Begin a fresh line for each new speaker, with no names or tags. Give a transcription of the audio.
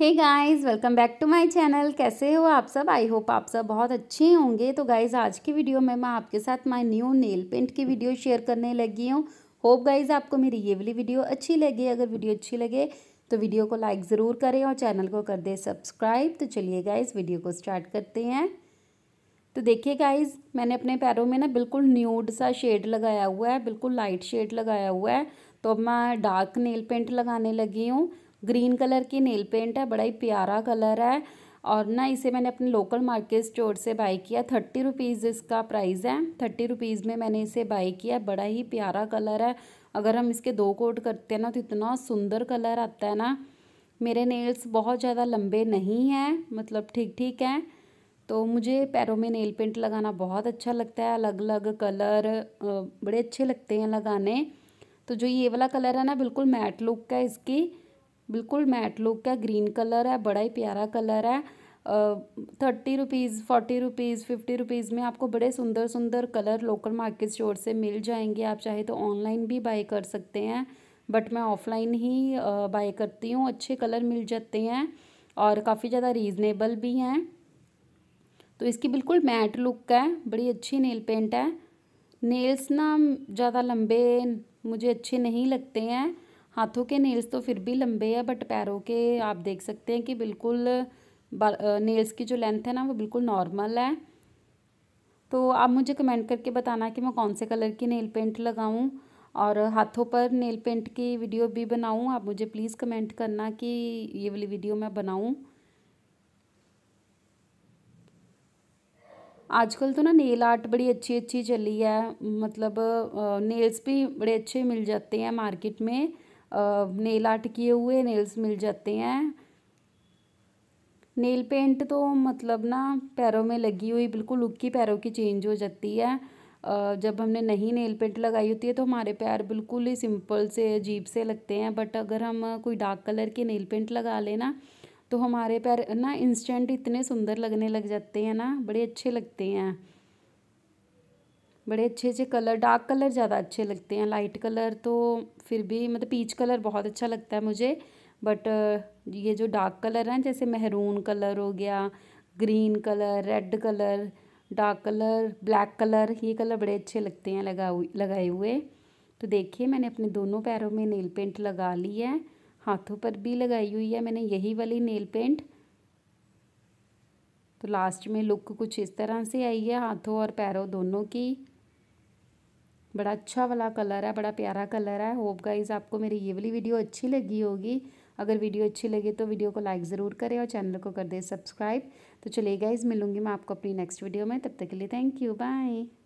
hey guys welcome back to my channel कैसे हो आप सब आई होप आप सब बहुत अच्छे होंगे तो गाइस आज की वीडियो में मैं आपके साथ माय न्यू नेल पेंट की वीडियो शेयर करने लगी हूँ होप गाइस आपको मेरी ये वाली वीडियो अच्छी लगे अगर वीडियो अच्छी लगे तो वीडियो को लाइक ज़रूर करें और चैनल को कर दें सब्सक्राइब तो चलिए गाइज़ वीडियो को स्टार्ट करते हैं तो देखिए गाइज़ मैंने अपने पैरों में ना बिल्कुल न्यूड सा शेड लगाया हुआ है बिल्कुल लाइट शेड लगाया हुआ है तो अब मैं डार्क नेल पेंट लगाने लगी हूँ ग्रीन कलर की नेल पेंट है बड़ा ही प्यारा कलर है और ना इसे मैंने अपने लोकल मार्केट स्टोर से बाई किया थर्टी रुपीज़ इसका प्राइस है थर्टी रुपीज़ में मैंने इसे बाई किया बड़ा ही प्यारा कलर है अगर हम इसके दो कोट करते हैं ना तो इतना सुंदर कलर आता है ना मेरे नेल्स बहुत ज़्यादा लंबे नहीं हैं मतलब ठीक ठीक हैं तो मुझे पैरों में नेल पेंट लगाना बहुत अच्छा लगता है अलग अलग कलर बड़े अच्छे लगते हैं लगाने तो जो ये वाला कलर है ना बिल्कुल मैट लुक का इसकी बिल्कुल मैट लुक है ग्रीन कलर है बड़ा ही प्यारा कलर है thirty rupees forty rupees fifty rupees में आपको बड़े सुंदर सुंदर कलर लोकल मार्केट स्टोर से मिल जाएंगे आप चाहे तो ऑनलाइन भी बाय कर सकते हैं बट मैं ऑफ़लाइन ही बाय करती हूँ अच्छे कलर मिल जाते हैं और काफ़ी ज़्यादा रीज़नेबल भी हैं तो इसकी बिल्कुल मैट लुक है बड़ी अच्छी नेल पेंट है नेल्स ना ज़्यादा लंबे मुझे अच्छे नहीं लगते हैं हाथों के नेल्स तो फिर भी लंबे हैं बट पैरों के आप देख सकते हैं कि बिल्कुल नेल्स की जो लेंथ है ना वो बिल्कुल नॉर्मल है तो आप मुझे कमेंट करके बताना कि मैं कौन से कलर की नेल पेंट लगाऊं और हाथों पर नेल पेंट की वीडियो भी बनाऊं आप मुझे प्लीज़ कमेंट करना कि ये वाली वीडियो मैं बनाऊं आजकल तो ना नेल आर्ट बड़ी अच्छी अच्छी चली है मतलब नेल्स भी बड़े अच्छे मिल जाते हैं मार्केट में नेल आर्ट किए हुए नेल्स मिल जाते हैं नेल पेंट तो मतलब ना पैरों में लगी हुई बिल्कुल लुक की पैरों की चेंज हो जाती है जब हमने नहीं नेल पेंट लगाई होती है तो हमारे पैर बिल्कुल ही सिंपल से अजीब से लगते हैं बट अगर हम कोई डार्क कलर के नेल पेंट लगा लेना तो हमारे पैर ना इंस्टेंट इतने सुंदर लगने लग जाते हैं ना बड़े अच्छे लगते हैं बड़े अच्छे अच्छे कलर डार्क कलर ज़्यादा अच्छे लगते हैं लाइट कलर तो फिर भी मतलब पीच कलर बहुत अच्छा लगता है मुझे बट ये जो डार्क कलर हैं जैसे महरून कलर हो गया green colour red colour dark colour black colour ये कलर बड़े अच्छे लगते हैं लगा लगाए हुए तो देखिए मैंने अपने दोनों पैरों में नेल पेंट लगा ली है हाथों पर भी लगाई हुई है मैंने यही वाली नेल पेंट तो लास्ट में लुक कुछ इस तरह से आई है हाथों और पैरों दोनों की बड़ा अच्छा वाला कलर है बड़ा प्यारा कलर है होप गाइज आपको मेरी ये वाली वीडियो अच्छी लगी होगी अगर वीडियो अच्छी लगे तो वीडियो को लाइक ज़रूर करें और चैनल को कर दे सब्सक्राइब तो चलिए गाइज मिलूंगी मैं आपको अपनी नेक्स्ट वीडियो में तब तक के लिए थैंक यू बाय